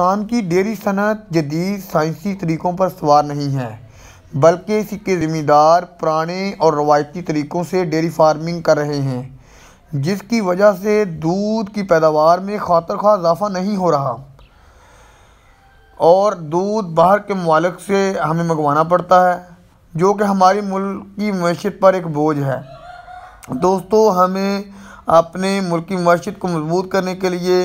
पाकिस्तान की डेयरी सनत जदीद साइंसी तरीक़ों पर सवार नहीं है बल्कि इसके ज़िम्मेदार पुराने और रवायती तरीक़ों से डेयरी फार्मिंग कर रहे हैं जिसकी वजह से दूध की पैदावार में खातर खा इजाफा नहीं हो रहा और दूध बाहर के मालिक से हमें मंगवाना पड़ता है जो कि हमारी मुल्क की मैशत पर एक बोझ है दोस्तों हमें अपने मुल्क की मैशत को मजबूत करने के लिए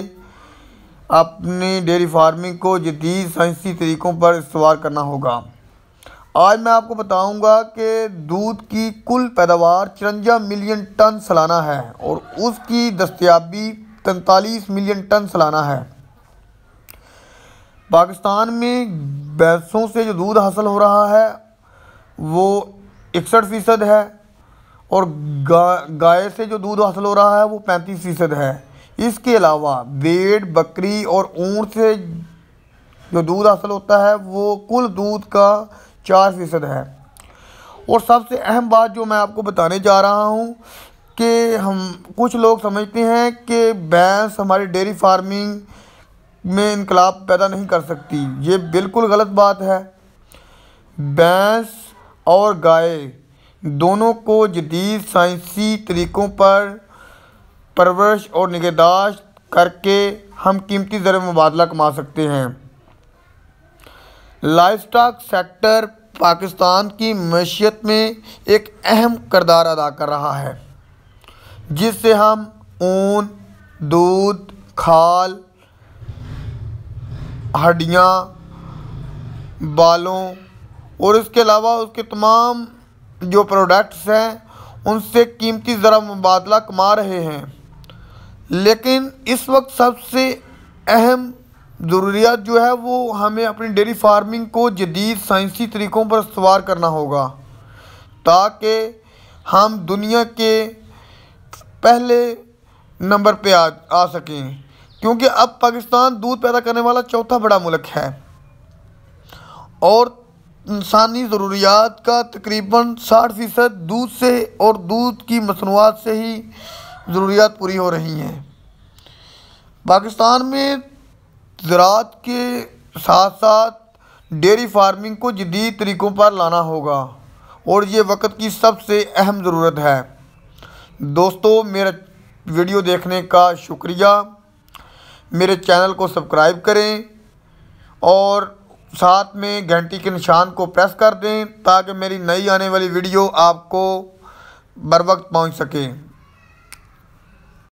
अपनी डेयरी फार्मिंग को जदीद साइंसी तरीक़ों पर इस्तेवाल करना होगा आज मैं आपको बताऊंगा कि दूध की कुल पैदावार चरंजा मिलियन टन सालाना है और उसकी दस्तियाबी तैंतालीस मिलियन टन सालाना है पाकिस्तान में भैंसों से जो दूध हासिल हो रहा है वो इकसठ फ़ीसद है और गा गाय से जो दूध हासिल हो रहा है वो पैंतीस फ़ीसद है इसके अलावा भेड़ बकरी और ऊँट से जो दूध हासिल होता है वो कुल दूध का चार फीसद है और सबसे अहम बात जो मैं आपको बताने जा रहा हूँ कि हम कुछ लोग समझते हैं कि भैंस हमारी डेयरी फार्मिंग में इनकलाब पैदा नहीं कर सकती ये बिल्कुल गलत बात है भैंस और गाय दोनों को जदीद साइंसी तरीक़ों पर परवरिश और निगहदाश्त करके हम कीमती दर में मुबादला कमा सकते हैं लाइफ स्टाक सेक्टर पाकिस्तान की मैशियत में एक अहम करदार अदा कर रहा है जिससे हम ऊन दूध खाल हड्डियाँ बालों और इसके अलावा उसके तमाम जो प्रोडक्ट्स हैं उनसे कीमती ज़रा मुबादला कमा रहे हैं लेकिन इस वक्त सबसे अहम ज़रूरियात जो है वो हमें अपनी डेयरी फार्मिंग को जदीद साइंसी तरीक़ों पर सवार करना होगा ताकि हम दुनिया के पहले नंबर पे आ आ सकें क्योंकि अब पाकिस्तान दूध पैदा करने वाला चौथा बड़ा मुल्क है और इंसानी ज़रूरियात का तकरीबन साठ फ़ीसद दूध से और दूध की मसनूआत से ही ज़रूरियात पूरी हो रही हैं पाकिस्तान में ज़रात के साथ साथ डेयरी फार्मिंग को जदीद तरीक़ों पर लाना होगा और ये वक्त की सबसे अहम ज़रूरत है दोस्तों मेरा वीडियो देखने का शुक्रिया मेरे चैनल को सब्सक्राइब करें और साथ में घंटी के निशान को प्रेस कर दें ताकि मेरी नई आने वाली वीडियो आपको बर वक्त पहुँच सके